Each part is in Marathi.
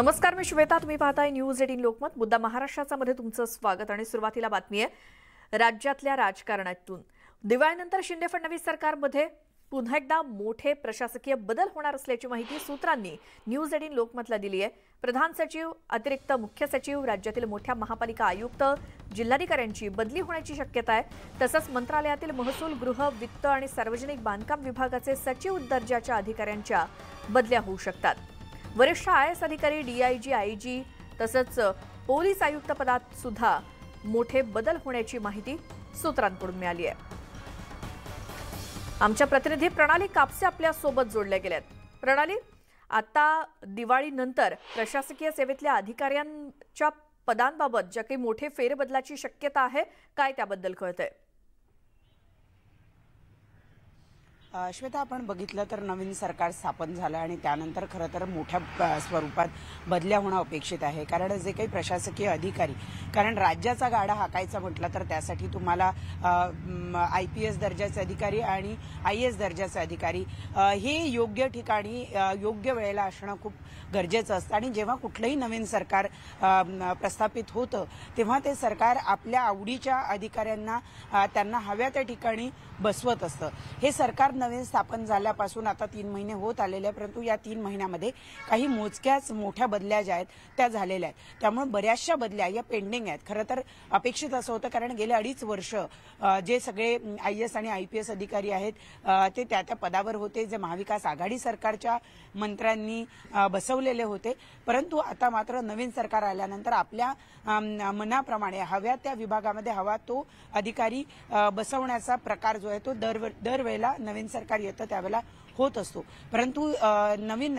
नमस्कार मी श्वेता तुम्ही पाहताय न्यूज एटीन लोकमत मुद्दा महाराष्ट्राचा मध्ये तुमचं स्वागत आणि सुरुवातीला बातमी आहे राज्यातल्या राजकारणातून दिवाळीनंतर शिंदे फडणवीस सरकारमध्ये पुन्हा एकदा मोठे प्रशासकीय बदल होणार असल्याची माहिती सूत्रांनी न्यूज एटीन लोकमतला दिली आहे प्रधान सचिव अतिरिक्त मुख्य सचिव राज्यातील मोठ्या महापालिका आयुक्त जिल्हाधिकाऱ्यांची बदली होण्याची शक्यता आहे तसंच मंत्रालयातील महसूल गृह वित्त आणि सार्वजनिक बांधकाम विभागाचे सचिव दर्जाच्या अधिकाऱ्यांच्या बदल्या होऊ शकतात वरिष्ठ आय एस अधिकारी डीआयजी आयजी तसंच पोलीस आयुक्त पदात सुद्धा मोठे बदल होण्याची माहिती सूत्रांकडून मिळाली आहे आमच्या प्रतिनिधी प्रणाली कापसे आपल्या सोबत जोडल्या गेल्यात प्रणाली आता दिवाळीनंतर प्रशासकीय सेवेतल्या अधिकाऱ्यांच्या पदांबाबत ज्या काही मोठे फेरबदलाची शक्यता आहे काय त्याबद्दल कळत श्वेता आपण बघितलं तर नवीन सरकार स्थापन झालं आणि त्यानंतर खरं तर मोठ्या स्वरूपात बदल्या होणं अपेक्षित आहे कारण जे काही प्रशासकीय अधिकारी कारण राज्याचा गाडा हाकायचा म्हटलं तर त्यासाठी तुम्हाला आय पी एस दर्जाचे अधिकारी आणि आय एस दर्जाचे अधिकारी हे योग्य ठिकाणी योग्य वेळेला असणं खूप गरजेचं असतं आणि जेव्हा कुठलंही नवीन सरकार प्रस्थापित होतं तेव्हा ते सरकार आपल्या आवडीच्या अधिकाऱ्यांना त्यांना हव्या त्या ठिकाणी बसवत असतं हे सरकार नवीन स्थापन झाल्यापासून आता तीन महिने होत आलेले आहेत परंतु या तीन महिन्यामध्ये काही मोजक्याच मोठ्या बदल्या ज्या आहेत त्या झालेल्या आहेत त्यामुळे बऱ्याचशा बदल्या या पेंडिंग आहेत खरं तर अपेक्षित असं होतं कारण गेले अडीच वर्ष जे सगळे आय एस आणि आय पी एस अधिकारी आहेत ते त्या त्या पदावर होते जे महाविकास आघाडी सरकारच्या मंत्र्यांनी बसवलेले होते परंतु आता मात्र नवीन सरकार आल्यानंतर आपल्या मनाप्रमाणे हव्या त्या विभागामध्ये हवा तो अधिकारी बसवण्याचा प्रकार जो आहे तो दरवेळेला नवीन Spencer Cariota te habla होत असतो परंतु नवीन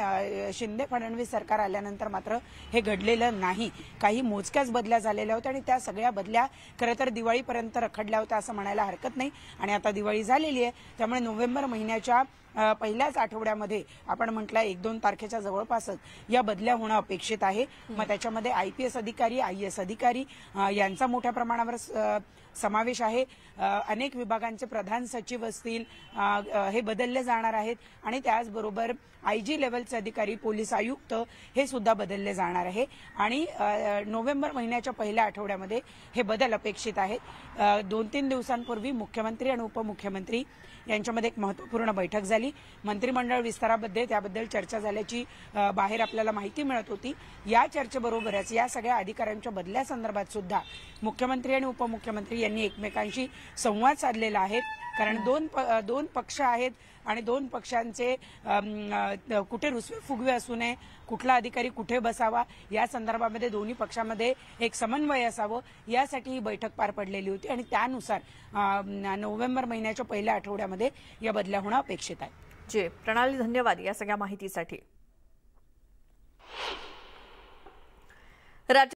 शिंदे फडणवीस सरकार आल्यानंतर मात्र हे घडलेलं नाही काही मोजक्याच बदल्या झालेल्या होत्या आणि त्या सगळ्या बदल्या खरं तर दिवाळीपर्यंत रखडल्या होत्या असं म्हणायला हरकत नाही आणि आता दिवाळी झालेली आहे त्यामुळे नोव्हेंबर महिन्याच्या पहिल्याच आठवड्यामध्ये आपण म्हटलं एक दोन तारखेच्या जवळपासच या बदल्या होणं अपेक्षित आहे मग त्याच्यामध्ये आयपीएस अधिकारी एस अधिकारी यांचा मोठ्या प्रमाणावर समावेश आहे अनेक विभागांचे प्रधान सचिव असतील हे बदलले जाणार आहेत आणि त्याचबरोबर आय जी लेवलचे अधिकारी पोलीस आयुक्त हे सुद्धा बदलले जाणार आहे आणि नोव्हेंबर महिन्याच्या पहिल्या आठवड्यामध्ये हे बदल अपेक्षित आहेत दोन तीन दिवसांपूर्वी मुख्यमंत्री आणि उपमुख्यमंत्री यांच्यामध्ये एक महत्वपूर्ण बैठक झाली मंत्रिमंडळ विस्ताराबद्दल त्याबद्दल चर्चा झाल्याची बाहेर आपल्याला माहिती मिळत होती या चर्चेबरोबरच या सगळ्या अधिकाऱ्यांच्या बदल्यासंदर्भात सुद्धा मुख्यमंत्री आणि उपमुख्यमंत्री यांनी एकमेकांशी संवाद साधलेला आहे कारण दोन दोन पक्ष आहेत आणि दोन पक्षांचे कुठे रुसवे फुगवे असू नये कुठला अधिकारी कुठे बसावा या संदर्भामध्ये दोन्ही पक्षामध्ये एक समन्वय असावं यासाठी ही बैठक पार पडलेली होती आणि त्यानुसार नोव्हेंबर महिन्याच्या पहिल्या आठवड्यामध्ये या बदल्या होणं अपेक्षित आहे जे प्रणाली धन्यवाद या सगळ्या माहितीसाठी